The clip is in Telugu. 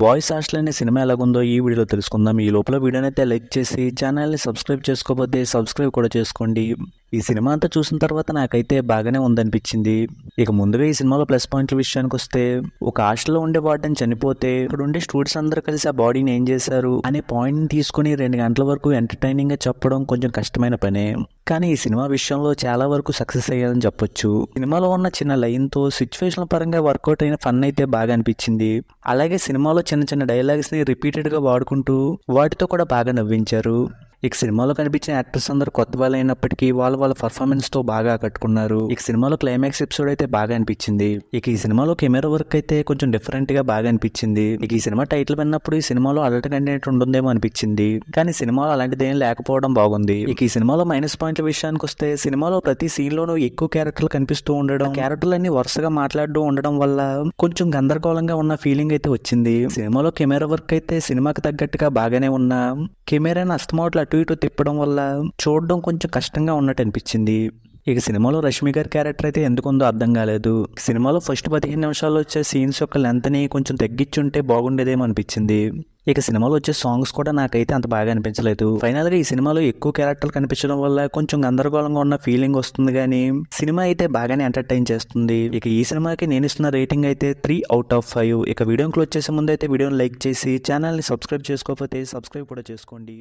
బాయ్స్ హాస్టల్ అనే సినిమా ఎలాగుందో ఈ వీడియోలో తెలుసుకుందాం ఈ లోపల వీడియోనైతే లైక్ చేసి ఛానల్ని సబ్స్క్రైబ్ చేసుకోకపోతే సబ్స్క్రైబ్ కూడా చేసుకోండి ఈ సినిమా అంతా చూసిన తర్వాత నాకైతే బాగానే ఉందనిపించింది ఇక ముందుగా ఈ సినిమాలో ప్లస్ పాయింట్ల విషయానికి వస్తే ఒక హాస్టల్లో ఉండే వాటిని చనిపోతే ఇక్కడ ఉండే స్టూడెంట్స్ అందరూ కలిసి ఆ బాడీని ఏం చేశారు అనే పాయింట్ తీసుకుని రెండు గంటల వరకు ఎంటర్టైనింగ్ గా చెప్పడం కొంచెం కష్టమైన పనే కానీ ఈ సినిమా విషయంలో చాలా వరకు సక్సెస్ అయ్యాలని చెప్పొచ్చు సినిమాలో ఉన్న చిన్న లైన్తో సిచ్యువేషన్ పరంగా వర్కౌట్ అయిన ఫన్ అయితే బాగా అనిపించింది అలాగే సినిమాలో చిన్న చిన్న డైలాగ్స్ ని రిపీటెడ్ గా వాడుకుంటూ వాటితో కూడా బాగా నవ్వించారు ఇక సినిమాలో కనిపించిన యాక్టర్స్ అందరు కొత్త వాళ్ళు అయినప్పటికీ వాళ్ళు వాళ్ళ పర్ఫార్మెన్స్ తో బాగా ఆకట్టుకున్నారు ఇక సినిమాలో క్లైమాక్స్ ఎపిసోడ్ అయితే బాగా అనిపించింది ఇక ఈ సినిమాలో కెమెరా వర్క్ అయితే కొంచెం డిఫరెంట్ గా బాగా అనిపించింది ఇక ఈ సినిమా టైటిల్ విన్నప్పుడు ఈ సినిమాలో అలర్ట్ కంటెంట్ ఉంటుందేమో అనిపించింది కానీ సినిమాలో అలాంటిది ఏం లేకపోవడం బాగుంది ఇక ఈ సినిమాలో మైనస్ పాయింట్ల విషయానికి వస్తే సినిమాలో ప్రతి సీన్ లోనూ ఎక్కువ క్యారెక్టర్లు కనిపిస్తూ ఉండడం క్యారెక్టర్లు అన్ని వరుసగా మాట్లాడుతూ ఉండడం వల్ల కొంచెం గందరగోళంగా ఉన్న ఫీలింగ్ అయితే వచ్చింది సినిమాలో కెమెరా వర్క్ అయితే సినిమాకి తగ్గట్టుగా బాగానే ఉన్నా కెమెరాని అస్తమౌట్లు అటు ఇటు తిప్పడం వల్ల చూడడం కొంచెం కష్టంగా ఉన్నట్టు అనిపించింది ఇక సినిమాలో రష్మి గారి క్యారెక్టర్ అయితే ఎందుకుందో అర్థం కాలేదు సినిమాలో ఫస్ట్ పదిహేను నిమిషాల్లో వచ్చే సీన్స్ యొక్క లెంత్ని కొంచెం తగ్గించుంటే బాగుండేదేమో అనిపించింది ఇక సినిమాలో వచ్చే సాంగ్స్ కూడా నాకైతే అంత బాగా అనిపించలేదు ఫైనల్గా ఈ సినిమాలో ఎక్కువ క్యారెక్టర్లు కనిపించడం వల్ల కొంచెం గందరగోళంగా ఉన్న ఫీలింగ్ వస్తుంది కానీ సినిమా అయితే బాగానే ఎంటర్టైన్ చేస్తుంది ఇక ఈ సినిమాకి నేను ఇస్తున్న రేటింగ్ అయితే త్రీ అవుట్ ఆఫ్ ఫైవ్ ఇక వీడియో క్లోజ్ చేసే ముందు అయితే వీడియోని లైక్ చేసి ఛానల్ని సబ్స్క్రైబ్ చేసుకోకపోతే సబ్స్క్రైబ్ కూడా చేసుకోండి